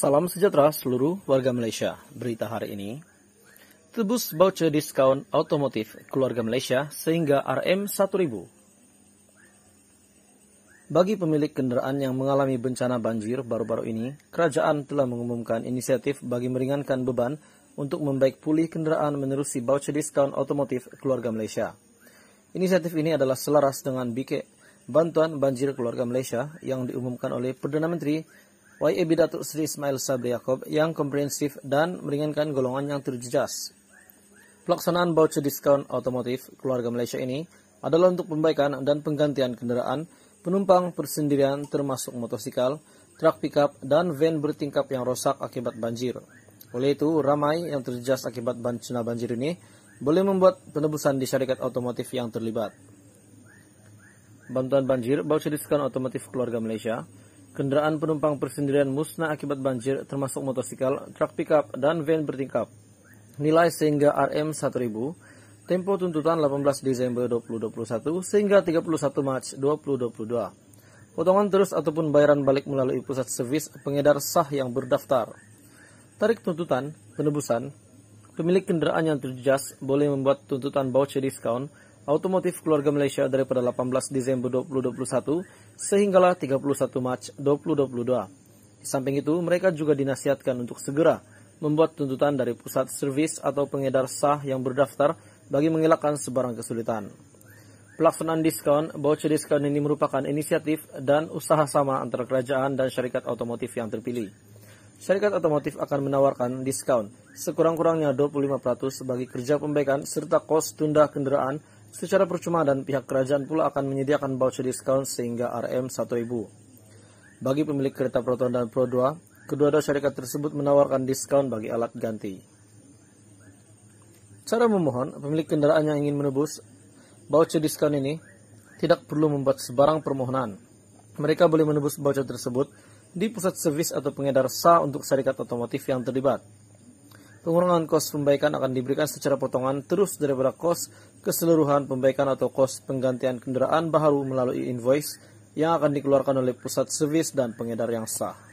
Salam sejahtera seluruh warga Malaysia. Berita hari ini, tebus voucher diskaun otomotif keluarga Malaysia sehingga RM1000. Bagi pemilik kendaraan yang mengalami bencana banjir baru-baru ini, kerajaan telah mengumumkan inisiatif bagi meringankan beban untuk membaik pulih kendaraan menerusi voucher diskaun otomotif keluarga Malaysia. Inisiatif ini adalah selaras dengan BK Bantuan Banjir Keluarga Malaysia yang diumumkan oleh Perdana Menteri Wahai datuk Sri Ismail Sabri Yaakob yang komprehensif dan meringankan golongan yang terjejas. Pelaksanaan voucher diskon otomotif keluarga Malaysia ini adalah untuk pembaikan dan penggantian kendaraan, penumpang persendirian termasuk motosikal, truk pickup, dan van bertingkap yang rosak akibat banjir. Oleh itu, ramai yang terjejas akibat bencana banjir ini boleh membuat penebusan di syarikat otomotif yang terlibat. Bantuan banjir, voucher diskon otomotif keluarga Malaysia Kendaraan penumpang persendirian musnah akibat banjir termasuk motosikal, truk pickup, dan van bertingkap. Nilai sehingga RM 1000, tempo tuntutan 18 Desember 2021 sehingga 31 Mac 2022. Potongan terus ataupun bayaran balik melalui pusat servis pengedar sah yang berdaftar. Tarik tuntutan, penebusan, pemilik kendaraan yang terjejas boleh membuat tuntutan voucher diskon otomotif keluarga Malaysia daripada 18 Desember 2021 sehinggalah 31 Mac 2022. Di samping itu, mereka juga dinasihatkan untuk segera membuat tuntutan dari pusat servis atau pengedar sah yang berdaftar bagi mengelakkan sebarang kesulitan. Pelaksanaan diskon, voucher diskon ini merupakan inisiatif dan usaha sama antara kerajaan dan syarikat otomotif yang terpilih. Syarikat otomotif akan menawarkan diskon sekurang-kurangnya 25% bagi kerja pembaikan serta kos tunda kendaraan secara percuma dan pihak kerajaan pula akan menyediakan voucher diskon sehingga RM1000. Bagi pemilik kereta Proton dan Pro 2, kedua-dua syarikat tersebut menawarkan diskon bagi alat ganti. Cara memohon, pemilik kendaraan yang ingin menebus voucher diskon ini tidak perlu membuat sebarang permohonan. Mereka boleh menebus voucher tersebut di pusat servis atau pengedar sah untuk syarikat otomotif yang terlibat pengurangan kos pembaikan akan diberikan secara potongan terus daripada kos keseluruhan pembaikan atau kos penggantian kendaraan baru melalui invoice yang akan dikeluarkan oleh pusat servis dan pengedar yang sah.